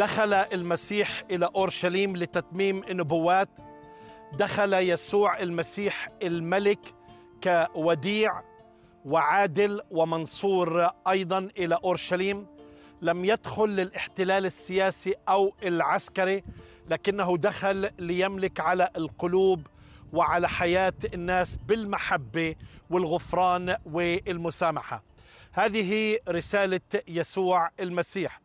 دخل المسيح الى اورشليم لتتميم النبوات دخل يسوع المسيح الملك كوديع وعادل ومنصور ايضا الى اورشليم لم يدخل للاحتلال السياسي او العسكري لكنه دخل ليملك على القلوب وعلى حياه الناس بالمحبه والغفران والمسامحه هذه رساله يسوع المسيح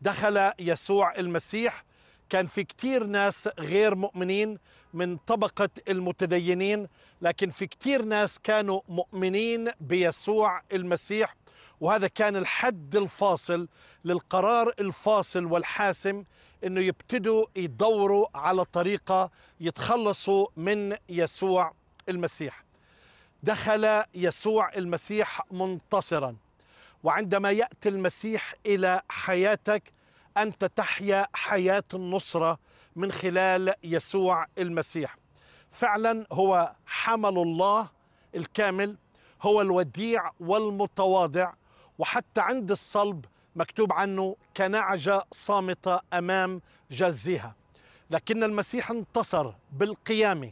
دخل يسوع المسيح كان في كتير ناس غير مؤمنين من طبقة المتدينين لكن في كتير ناس كانوا مؤمنين بيسوع المسيح وهذا كان الحد الفاصل للقرار الفاصل والحاسم انه يبتدوا يدوروا على طريقه يتخلصوا من يسوع المسيح. دخل يسوع المسيح منتصرا وعندما ياتي المسيح الى حياتك انت تحيا حياه النصره من خلال يسوع المسيح فعلا هو حمل الله الكامل هو الوديع والمتواضع وحتى عند الصلب مكتوب عنه كنعجه صامته امام جزيها لكن المسيح انتصر بالقيامه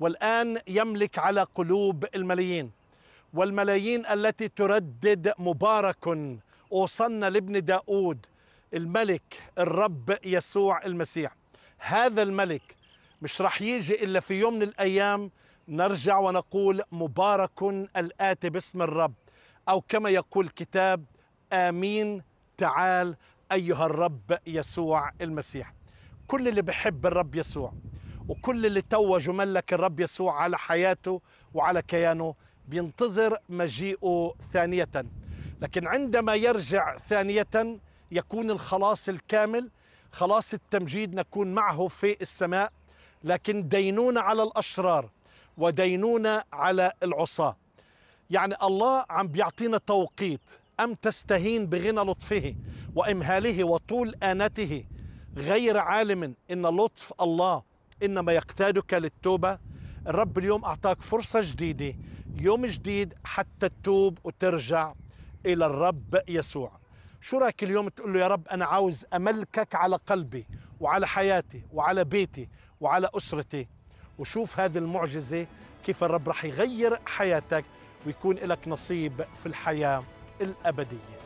والان يملك على قلوب الملايين والملايين التي تردد مبارك أوصلنا لابن داود الملك الرب يسوع المسيح هذا الملك مش راح يجي إلا في يوم من الأيام نرجع ونقول مبارك الآتي باسم الرب أو كما يقول الكتاب آمين تعال أيها الرب يسوع المسيح كل اللي بحب الرب يسوع وكل اللي توج ملك الرب يسوع على حياته وعلى كيانه بينتظر مجيئه ثانية لكن عندما يرجع ثانية يكون الخلاص الكامل خلاص التمجيد نكون معه في السماء لكن دينونة على الأشرار ودينونة على العصاة يعني الله عم بيعطينا توقيت أم تستهين بغنى لطفه وإمهاله وطول آنته غير عالم إن لطف الله إنما يقتادك للتوبة الرب اليوم أعطاك فرصة جديدة يوم جديد حتى تتوب وترجع إلى الرب يسوع شو رايك اليوم تقول له يا رب أنا عاوز أملكك على قلبي وعلى حياتي وعلى بيتي وعلى أسرتي وشوف هذه المعجزة كيف الرب رح يغير حياتك ويكون لك نصيب في الحياة الأبدية